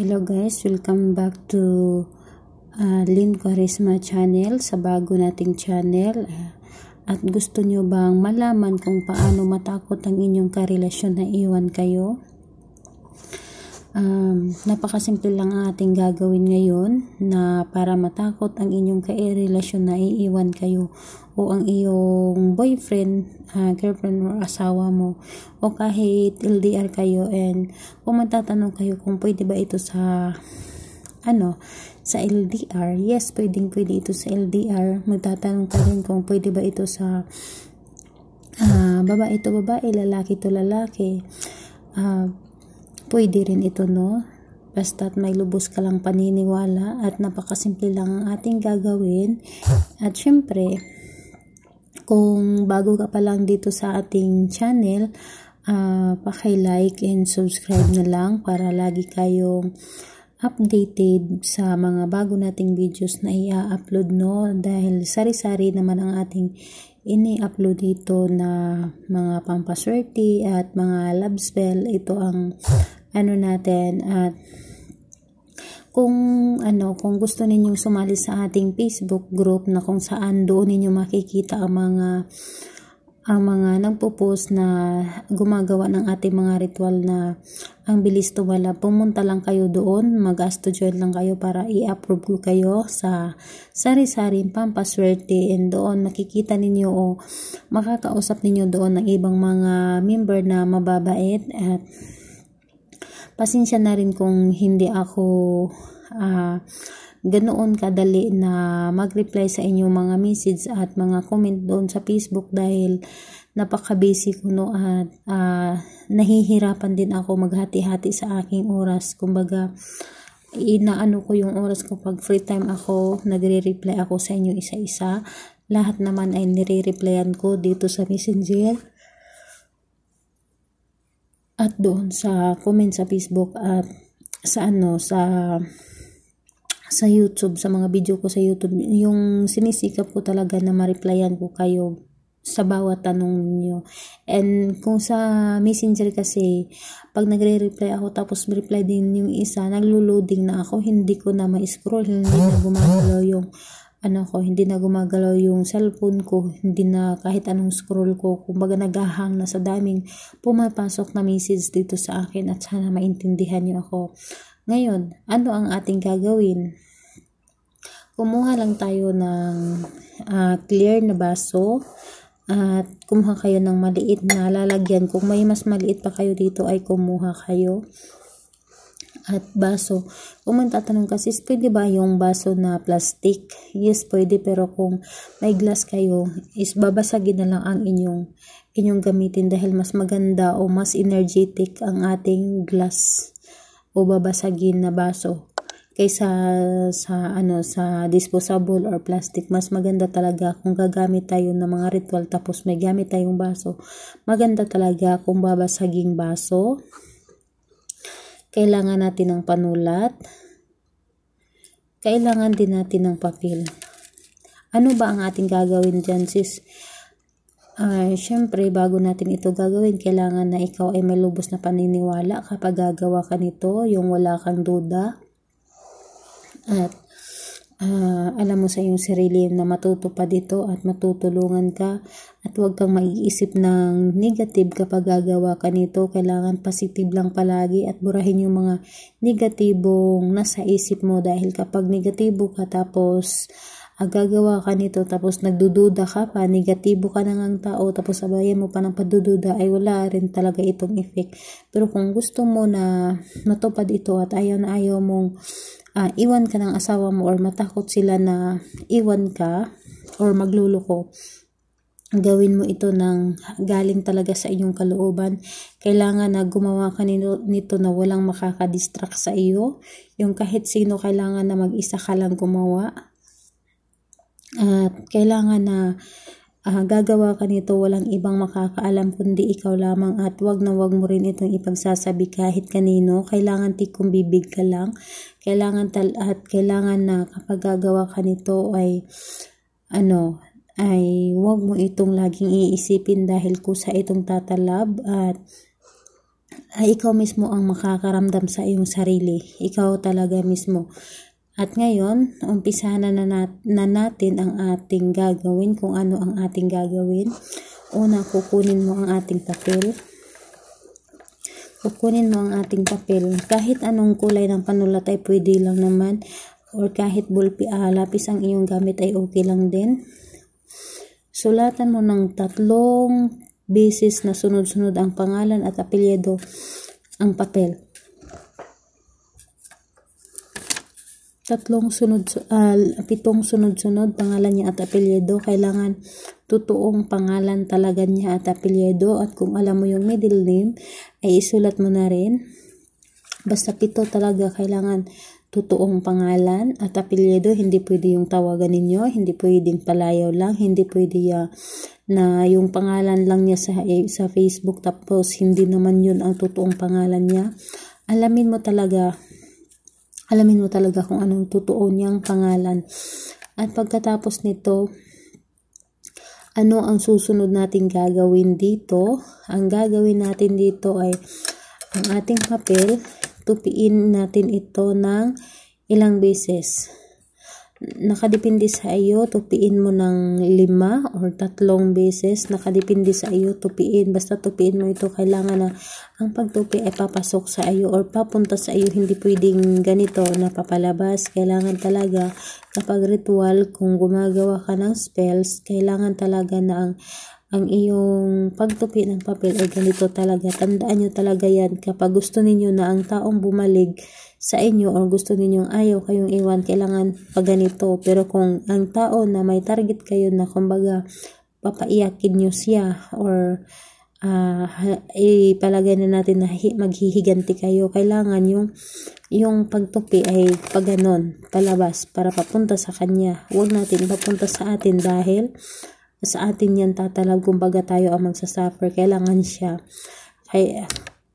Hello guys, welcome back to uh, Lynn Charisma channel sa bago nating channel. Uh, at gusto nyo bang malaman kung paano matakot ang inyong karelasyon na iwan kayo? um, napakasimple lang ang ating gagawin ngayon na para matakot ang inyong kae-relasyon na iiwan kayo o ang iyong boyfriend, uh, girlfriend or asawa mo o kahit LDR kayo and kung matatanong kayo kung pwede ba ito sa ano, sa LDR, yes, pwedeng pwede ito sa LDR. Magtatanong ka rin kung pwede ba ito sa uh, babae to babae, lalaki to lalaki. Uh, Pwede rin ito no? Basta't may lubos ka lang paniniwala at napakasimple lang ang ating gagawin. At syempre, kung bago ka pa lang dito sa ating channel, uh, paki-like and subscribe na lang para lagi kayong updated sa mga bago nating videos na i-upload no dahil sari-sari naman ang ating ini-upload dito na mga pampaswerte at mga love spell. Ito ang ano natin at kung ano kung gusto ninyong sumali sa ating Facebook group na kung saan doon ninyo makikita ang mga ang mga nagpo-post na gumagawa ng ating mga ritual na ang bilis to wala. Pumunta lang kayo doon, mag-asto join lang kayo para i-approve ko kayo sa sari-saring pampaswerte and doon makikita ninyo o makakausap ninyo doon ng ibang mga member na mababait at pasensya na rin kung hindi ako uh, ganoon kadali na mag-reply sa inyong mga message at mga comment doon sa Facebook dahil napaka-busy ko no at uh, nahihirapan din ako maghati-hati sa aking oras. Kumbaga, inaano ko yung oras ko pag free time ako, nagre-reply ako sa inyo isa-isa. Lahat naman ay nire-replyan ko dito sa Messenger at doon sa comment sa Facebook at sa ano sa sa YouTube, sa mga video ko sa YouTube, yung sinisikap ko talaga na ma-replyan ko kayo sa bawat tanong niyo. And kung sa messenger kasi, pag nagre-reply ako tapos reply din yung isa, naglo-loading na ako, hindi ko na ma-scroll, hindi na gumagalaw yung ano ko, hindi na gumagalaw yung cellphone ko, hindi na kahit anong scroll ko, kumbaga nagahang na sa daming pumapasok na message dito sa akin at sana maintindihan niyo ako. Ngayon, ano ang ating gagawin? Kumuha lang tayo ng uh, clear na baso at kumuha kayo ng maliit na lalagyan. Kung may mas maliit pa kayo dito ay kumuha kayo at baso. Kung magtatanong kasi, pwede ba yung baso na plastic? Yes, pwede. Pero kung may glass kayo, is babasagin na lang ang inyong, inyong gamitin dahil mas maganda o mas energetic ang ating glass o babasagin na baso kaysa sa ano sa disposable or plastic mas maganda talaga kung gagamit tayo ng mga ritual tapos may gamit tayong baso maganda talaga kung babasaging baso kailangan natin ng panulat kailangan din natin ng papel ano ba ang ating gagawin dyan sis uh, syempre bago natin ito gagawin kailangan na ikaw ay may lubos na paniniwala kapag gagawa ka nito yung wala kang duda at uh, alam mo sa iyong sarili na matutupad ito at matutulungan ka at huwag kang maiisip ng negative kapag gagawa ka nito kailangan positive lang palagi at burahin yung mga negatibong nasa isip mo dahil kapag negatibo ka tapos agagawa ka nito tapos nagdududa ka pa, negatibo ka na ang tao tapos sabayan mo pa ng pagdududa ay wala rin talaga itong effect. Pero kung gusto mo na matupad ito at ayaw na ayaw mong uh, iwan ka ng asawa mo or matakot sila na iwan ka or magluloko, gawin mo ito ng galing talaga sa iyong kalooban. Kailangan na gumawa ka nito, nito na walang makakadistract sa iyo. Yung kahit sino kailangan na mag-isa ka lang gumawa at kailangan na uh, gagawa ka nito walang ibang makakaalam kundi ikaw lamang at wag na wag mo rin itong ipagsasabi kahit kanino. Kailangan tikong bibig ka lang. Kailangan tal at kailangan na kapag gagawa ka nito ay ano, ay wag mo itong laging iisipin dahil kusa itong tatalab at ay ikaw mismo ang makakaramdam sa iyong sarili. Ikaw talaga mismo. At ngayon, umpisahan na, na, natin ang ating gagawin, kung ano ang ating gagawin. Una, kukunin mo ang ating papel. Kukunin mo ang ating papel. Kahit anong kulay ng panulat ay pwede lang naman. Or kahit bulpi, uh, lapis ang iyong gamit ay okay lang din. Sulatan mo ng tatlong beses na sunod-sunod ang pangalan at apelyido ang papel. tatlong sunod uh, pitong sunod-sunod pangalan niya at apelyido kailangan totoong pangalan talaga niya at apelyido at kung alam mo yung middle name ay isulat mo na rin basta pito talaga kailangan totoong pangalan at apelyido hindi pwede yung tawagan ninyo hindi pwedeng palayaw lang hindi pwede uh, na yung pangalan lang niya sa eh, sa Facebook tapos hindi naman yun ang totoong pangalan niya alamin mo talaga alamin mo talaga kung anong totoo niyang pangalan. At pagkatapos nito, ano ang susunod natin gagawin dito? Ang gagawin natin dito ay ang ating papel, tupiin natin ito ng ilang beses nakadepende sa iyo, tupiin mo ng lima or tatlong beses, nakadepende sa iyo, tupiin, basta tupiin mo ito, kailangan na ang pagtupi ay papasok sa iyo or papunta sa iyo, hindi pwedeng ganito na papalabas, kailangan talaga kapag ritual, kung gumagawa ka ng spells, kailangan talaga na ang ang iyong pagtupi ng papel ay ganito talaga. Tandaan niyo talaga yan. Kapag gusto ninyo na ang taong bumalik sa inyo or gusto ninyong ayaw kayong iwan, kailangan pa ganito. Pero kung ang tao na may target kayo na kumbaga papaiyakin nyo siya or uh, ipalagay na natin na maghihiganti kayo. Kailangan yung, yung pagtupi ay paganon, palabas, para papunta sa kanya. Huwag natin papunta sa atin dahil sa atin yan tatalab. Kumbaga tayo ang magsasuffer. Kailangan siya. Kaya,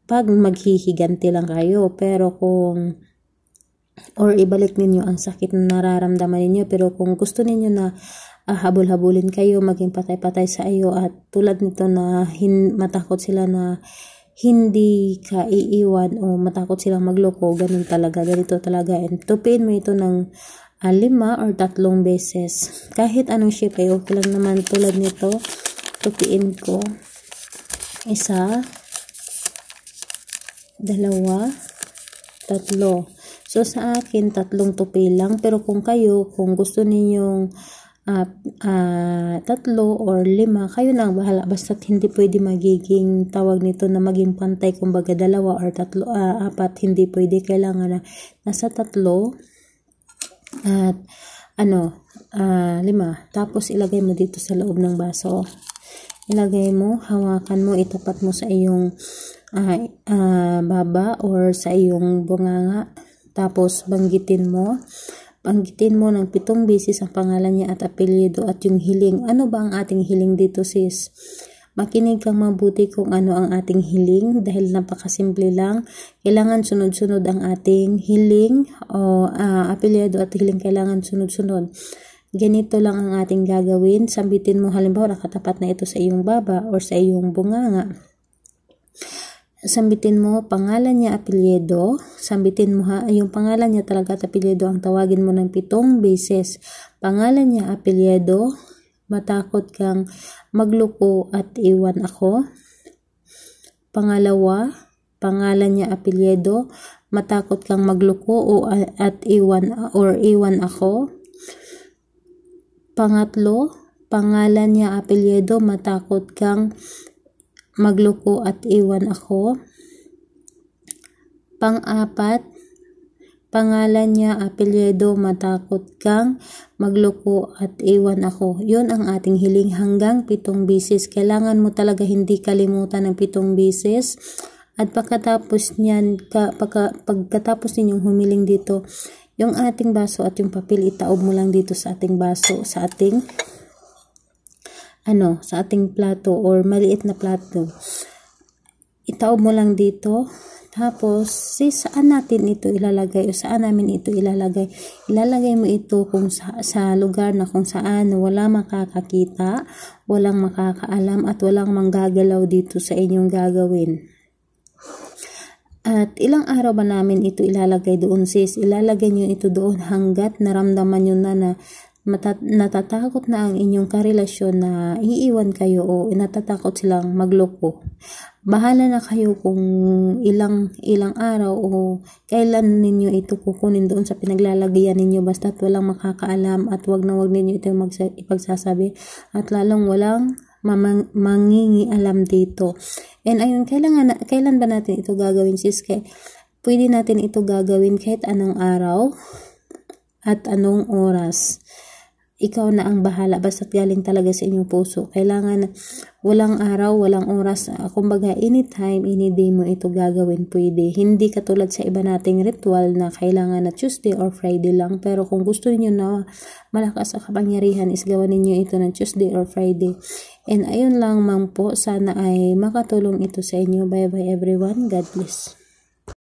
pag maghihiganti lang kayo. Pero kung or ibalik ninyo ang sakit na nararamdaman ninyo pero kung gusto ninyo na uh, habol-habulin kayo, maging patay-patay sa iyo at tulad nito na hin- matakot sila na hindi ka iiwan o matakot silang magloko, ganun talaga, ganito talaga. And tupiin mo ito ng uh, lima or tatlong beses. Kahit anong shape ay eh, okay lang naman tulad nito, tupiin ko. Isa, dalawa, tatlo. So, sa akin, tatlong tupi lang. Pero kung kayo, kung gusto ninyong uh, uh, tatlo or lima, kayo na ang bahala. Basta't hindi pwede magiging tawag nito na maging pantay, kumbaga dalawa or tatlo, uh, apat, hindi pwede. Kailangan na nasa tatlo at ano, uh, lima. Tapos ilagay mo dito sa loob ng baso. Ilagay mo, hawakan mo, itapat mo sa iyong ay, uh, baba or sa iyong bunganga. Tapos banggitin mo banggitin mo ng pitong beses ang pangalan niya at apelyido at yung hiling. Ano ba ang ating hiling dito sis? Makinig kang mabuti kung ano ang ating hiling dahil napakasimple lang. Kailangan sunod-sunod ang ating hiling o uh, ah, apelyado at hiling kailangan sunod-sunod. Ganito lang ang ating gagawin. Sambitin mo halimbawa nakatapat na ito sa iyong baba or sa iyong bunganga sambitin mo pangalan niya apelyido, sambitin mo ha, yung pangalan niya talaga at apelyido ang tawagin mo ng pitong beses. Pangalan niya apelyido, matakot kang magluko at iwan ako. Pangalawa, pangalan niya apelyido, matakot kang magluko o at iwan or iwan ako. Pangatlo, pangalan niya apelyido, matakot kang magloko at iwan ako. Pang-apat, pangalan niya, apelyedo, matakot kang, magloko at iwan ako. Yun ang ating hiling hanggang pitong bisis. Kailangan mo talaga hindi kalimutan ng pitong bisis. At pagkatapos niyan, ka, pagka, pagkatapos ninyong humiling dito, yung ating baso at yung papel itaob mo lang dito sa ating baso, sa ating ano, sa ating plato or maliit na plato. Itaob mo lang dito. Tapos, si saan natin ito ilalagay o saan namin ito ilalagay? Ilalagay mo ito kung sa, sa lugar na kung saan wala makakakita, walang makakaalam at walang manggagalaw dito sa inyong gagawin. At ilang araw ba namin ito ilalagay doon sis? Ilalagay nyo ito doon hanggat naramdaman nyo na na natatakot na ang inyong karelasyon na iiwan kayo o natatakot silang magloko. Bahala na kayo kung ilang ilang araw o kailan ninyo ito kukunin doon sa pinaglalagyan ninyo basta't walang makakaalam at wag na wag ninyo ito magsa- ipagsasabi at lalong walang mamang, mangingi alam dito. And ayun, kailan, na, kailan ba natin ito gagawin sis? Kaya, pwede natin ito gagawin kahit anong araw at anong oras ikaw na ang bahala basta't galing talaga sa inyong puso. Kailangan walang araw, walang oras, ah, kumbaga anytime, any day mo ito gagawin pwede. Hindi katulad sa iba nating ritual na kailangan na Tuesday or Friday lang. Pero kung gusto niyo na malakas sa kapangyarihan is gawan ninyo ito ng Tuesday or Friday. And ayun lang mang po, sana ay makatulong ito sa inyo. Bye bye everyone. God bless.